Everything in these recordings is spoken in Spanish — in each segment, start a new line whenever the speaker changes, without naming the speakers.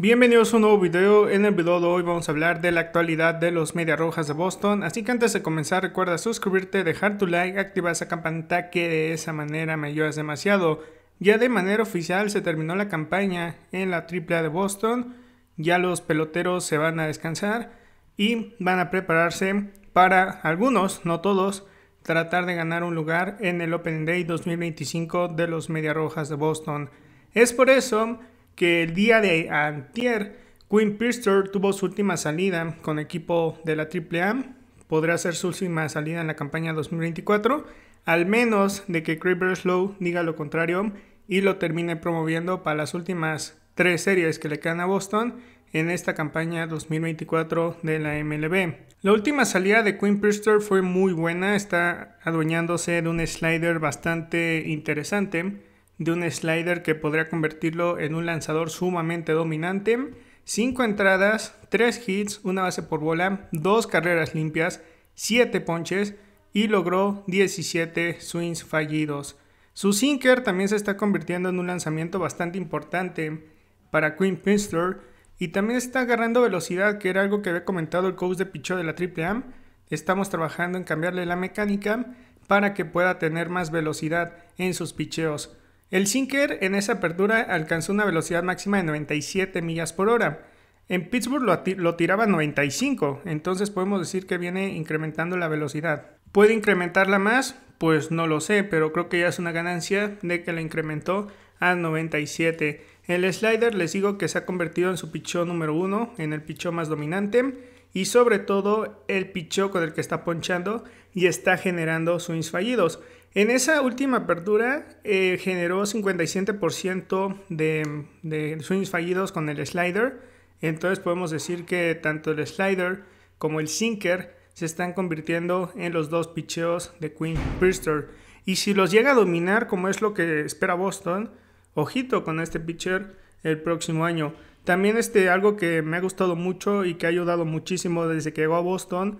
Bienvenidos a un nuevo video, en el video de hoy vamos a hablar de la actualidad de los Media Rojas de Boston, así que antes de comenzar recuerda suscribirte, dejar tu like, activar esa campanita que de esa manera me ayudas demasiado. Ya de manera oficial se terminó la campaña en la AAA de Boston, ya los peloteros se van a descansar y van a prepararse para algunos, no todos, tratar de ganar un lugar en el Open Day 2025 de los Media Rojas de Boston. Es por eso que el día de antier ...Queen Pierster tuvo su última salida con equipo de la AAA. Podrá ser su última salida en la campaña 2024, al menos de que Craig Slow diga lo contrario y lo termine promoviendo para las últimas tres series que le quedan a Boston en esta campaña 2024 de la MLB. La última salida de Queen Pierster fue muy buena, está adueñándose de un slider bastante interesante de un slider que podría convertirlo en un lanzador sumamente dominante. 5 entradas, 3 hits, una base por bola, 2 carreras limpias, 7 ponches y logró 17 swings fallidos. Su sinker también se está convirtiendo en un lanzamiento bastante importante para Quinn Pinster. y también está agarrando velocidad, que era algo que había comentado el coach de pichó de la AAA. Estamos trabajando en cambiarle la mecánica para que pueda tener más velocidad en sus picheos. El Sinker en esa apertura alcanzó una velocidad máxima de 97 millas por hora. En Pittsburgh lo, tiraba tiraba 95, entonces podemos decir que viene incrementando la velocidad. ¿Puede incrementarla más? Pues no lo sé, pero creo que ya es una ganancia de que la incrementó a 97. El slider les digo que se ha convertido en su pichón número uno, en el pichón más dominante y sobre todo el pichón con el que está ponchando y está generando swings fallidos. En esa última apertura eh, generó 57% de, swings fallidos con el slider. Entonces podemos decir que tanto el slider como el sinker se están convirtiendo en los dos picheos de Queen Brewster. Y si los llega a dominar, como es lo que espera Boston, ojito con este pitcher el próximo año. También este, algo que me ha gustado mucho y que ha ayudado muchísimo desde que llegó a Boston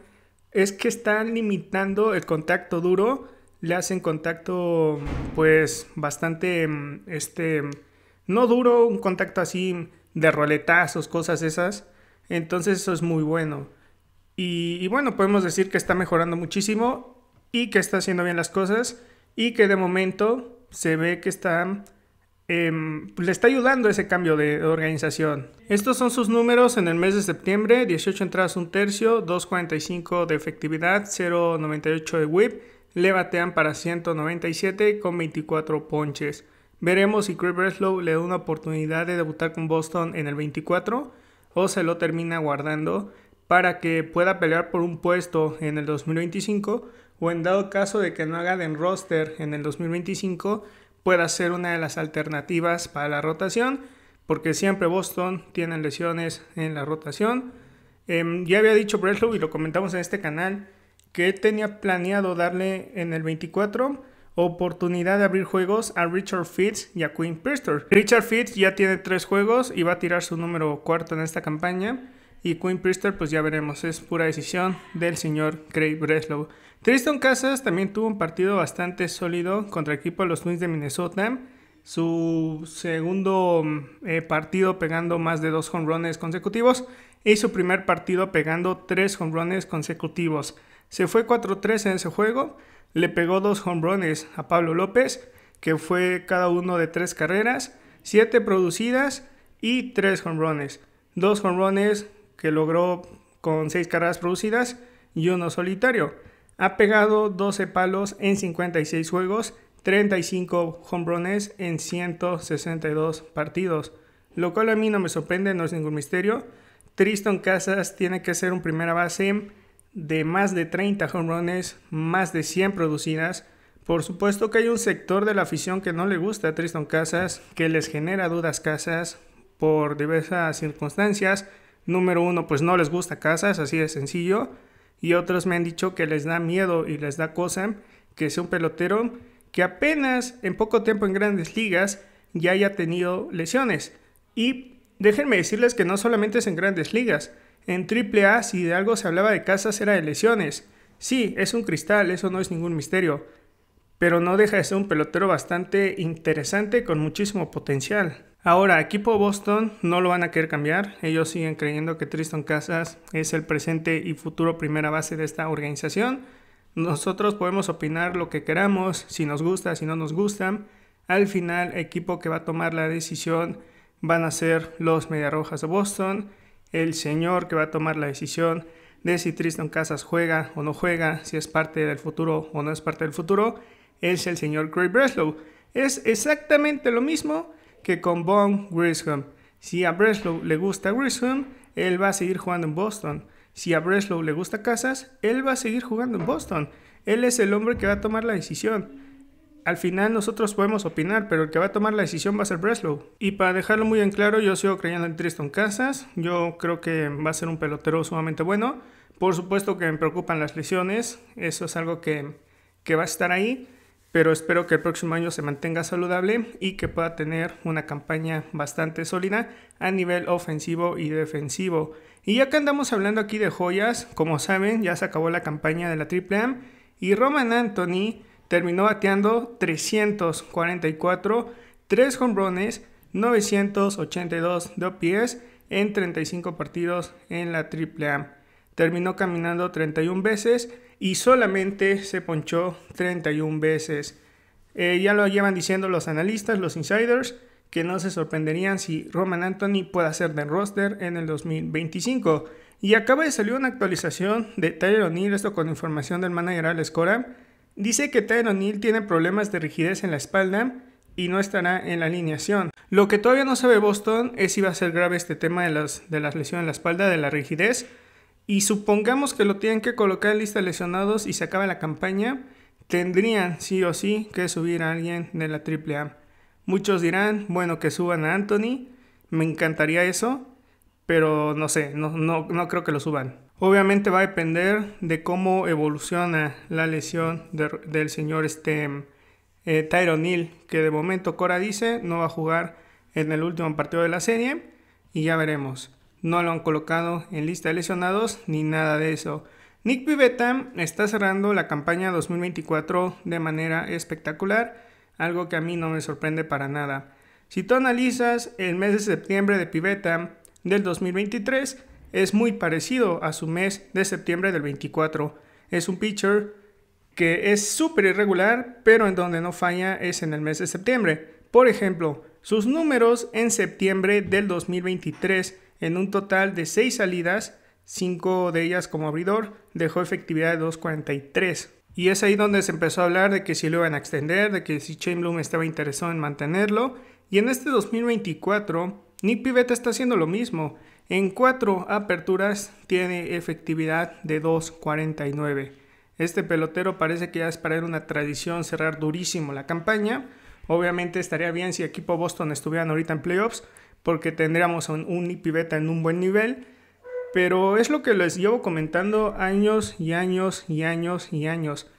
es que están limitando el contacto duro le hacen contacto pues bastante, este, no duro, un contacto así de roletazos, cosas esas. Entonces eso es muy bueno. Y, bueno, podemos decir que está mejorando muchísimo y que está haciendo bien las cosas y que de momento se ve que está... Em, le está ayudando ese cambio de organización. Estos son sus números en el mes de septiembre, 18 entradas un tercio, 2.45 de efectividad, 0.98 de whip, le batean para 197 con 24 ponches. Veremos si Craig Breslow le da una oportunidad de debutar con Boston en el 24 o se lo termina guardando para que pueda pelear por un puesto en el 2025 o en dado caso de que no haga en roster en el 2025 pueda ser una de las alternativas para la rotación porque siempre Boston tiene lesiones en la rotación. Em, ya había dicho Breslow y lo comentamos en este canal que tenía planeado darle en el 24 oportunidad de abrir juegos a Richard Fitz y a Quinn Priester. Richard Fitz ya tiene tres juegos y va a tirar su número cuarto en esta campaña. Y Quinn Priester, pues ya veremos, es pura decisión del señor Craig Breslow. Tristan Casas también tuvo un partido bastante sólido contra el equipo de los Twins de Minnesota. Su segundo eh, partido pegando más de dos runs consecutivos y su primer partido pegando tres runs consecutivos. Se fue 4-3 en ese juego, le pegó dos runs a Pablo López, que fue cada uno de tres carreras, siete producidas y tres hombrones. Dos runs que logró con seis carreras producidas y uno solitario. Ha pegado 12 palos en 56 juegos, 35 home runs en 162 partidos. Lo cual a mí no me sorprende, no es ningún misterio. Tristan Casas tiene que ser un primera base de más de 30 home runs, más de 100 producidas. Por supuesto que hay un sector de la afición que no le gusta a Tristan Casas, que les genera dudas Casas por diversas circunstancias. Número uno, pues no les gusta Casas, así de sencillo. Y otros me han dicho que les da miedo y les da cosa que sea un pelotero que apenas en poco tiempo en grandes ligas ya haya tenido lesiones. Y déjenme decirles que no solamente es en grandes ligas, en AAA, si de algo se hablaba de casas, era de lesiones. Sí, es un cristal, eso no es ningún misterio. Pero no deja de ser un pelotero bastante interesante con muchísimo potencial. Ahora, equipo Boston no lo van a querer cambiar. Ellos siguen creyendo que Tristan Casas es el presente y futuro primera base de esta organización. Nosotros podemos opinar lo que queramos, si nos gusta, si no nos gusta. Al final, equipo que va a tomar la decisión van a ser los Mediarrojas de Boston el señor que va a tomar la decisión de si Tristan Casas juega o no juega, si es parte del futuro o no es parte del futuro, es el señor Craig Breslow. Es exactamente lo mismo que con Von Grissom. Si a Breslow le gusta Grissom, él va a seguir jugando en Boston. Si a Breslow le gusta Casas, él va a seguir jugando en Boston. Él es el hombre que va a tomar la decisión al final nosotros podemos opinar, pero el que va a tomar la decisión va a ser Breslow. Y para dejarlo muy en claro, yo sigo creyendo en Tristan Casas. Yo creo que va a ser un pelotero sumamente bueno. Por supuesto que me preocupan las lesiones, eso es algo que, va a estar ahí, pero espero que el próximo año se mantenga saludable y que pueda tener una campaña bastante sólida a nivel ofensivo y defensivo. Y ya que andamos hablando aquí de joyas, como saben, ya se acabó la campaña de la Triple A y Roman Anthony terminó bateando 344, 3 hombrones, 982 de pies en 35 partidos en la AAA. Terminó caminando 31 veces y solamente se ponchó 31 veces. Eh, ya lo llevan diciendo los analistas, los insiders, que no se sorprenderían si Roman Anthony pueda ser del roster en el 2025. Y acaba de salir una actualización de Tyler O'Neill, esto con información del manager Alex Coram, Dice que Tyron O'Neill tiene problemas de rigidez en la espalda y no estará en la alineación. Lo que todavía no sabe Boston es si va a ser grave este tema de las, de lesiones en la espalda, de la rigidez. Y supongamos que lo tienen que colocar en lista de lesionados y se acaba la campaña, tendrían sí o sí que subir a alguien de la AAA. Muchos dirán, bueno, que suban a Anthony, me encantaría eso, pero no sé, no, no, no creo que lo suban. Obviamente va a depender de cómo evoluciona la lesión del señor este, eh, Hill, que de momento Cora dice no va a jugar en el último partido de la serie y ya veremos. No lo han colocado en lista de lesionados ni nada de eso. Nick Pivetta está cerrando la campaña 2024 de manera espectacular, algo que a mí no me sorprende para nada. Si tú analizas el mes de septiembre de Pivetta del 2023, es muy parecido a su mes de septiembre del 24. Es un pitcher que es súper irregular, pero en donde no falla es en el mes de septiembre. Por ejemplo, sus números en septiembre del 2023 en un total de 6 salidas, 5 de ellas como abridor, dejó efectividad de 2.43. Y es ahí donde se empezó a hablar de que si lo iban a extender, de que si Chainblum estaba interesado en mantenerlo. Y en este 2024, Nick Pivetta está haciendo lo mismo. En cuatro aperturas tiene efectividad de 2.49. Este pelotero parece que ya es para una tradición cerrar durísimo la campaña. Obviamente estaría bien si equipo Boston estuvieran ahorita en playoffs, porque tendríamos un, un en un buen nivel. Pero es lo que les llevo comentando años y años y años y años.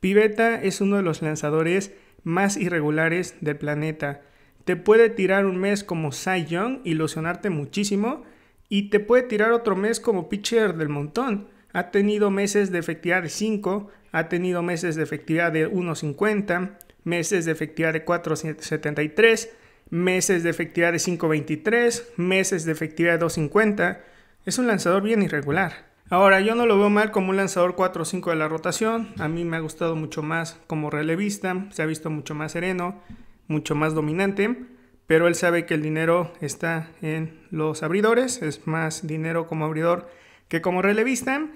Piveta es uno de los lanzadores más irregulares del planeta. Te puede tirar un mes como Cy Young, ilusionarte muchísimo, y te puede tirar otro mes como pitcher del montón. Ha tenido meses de efectividad de 5, ha tenido meses de efectividad de 1.50, meses de efectividad de 4.73, meses de efectividad de 5.23, meses de efectividad de 2.50. Es un lanzador bien irregular. Ahora, yo no lo veo mal como un lanzador 4 o 5 de la rotación. A mí me ha gustado mucho más como relevista. Se ha visto mucho más sereno, mucho más dominante pero él sabe que el dinero está en los abridores, es más dinero como abridor que como relevista,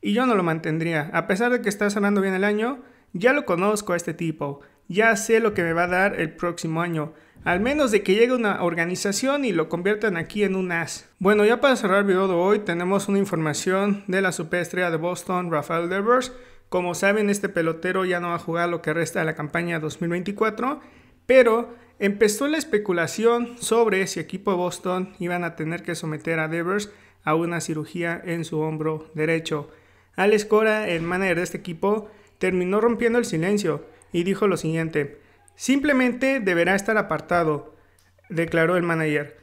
y yo no lo mantendría. A pesar de que está sonando bien el año, ya lo conozco a este tipo, ya sé lo que me va a dar el próximo año, al menos de que llegue una organización y lo conviertan aquí en un as. Bueno, ya para cerrar el video de hoy, tenemos una información de la superestrella de Boston, Rafael Devers. Como saben, este pelotero ya no va a jugar lo que resta de la campaña 2024, pero Empezó la especulación sobre si equipo de Boston iban a tener que someter a Devers a una cirugía en su hombro derecho. Alex Cora, el manager de este equipo, terminó rompiendo el silencio y dijo lo siguiente: Simplemente deberá estar apartado, declaró el manager.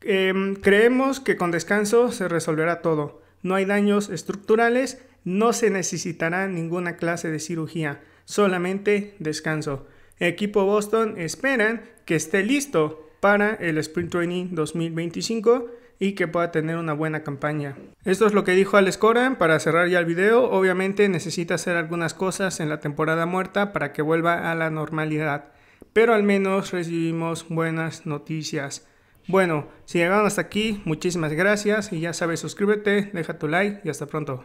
Em, creemos que con descanso se resolverá todo. No hay daños estructurales, no se necesitará ninguna clase de cirugía, solamente descanso equipo Boston esperan que esté listo para el Sprint Training 2025 y que pueda tener una buena campaña. Esto es lo que dijo Alex Coran para cerrar ya el video. Obviamente necesita hacer algunas cosas en la temporada muerta para que vuelva a la normalidad, pero al menos recibimos buenas noticias. Bueno, si llegaron hasta aquí, muchísimas gracias y ya sabes, suscríbete, deja tu like y hasta pronto.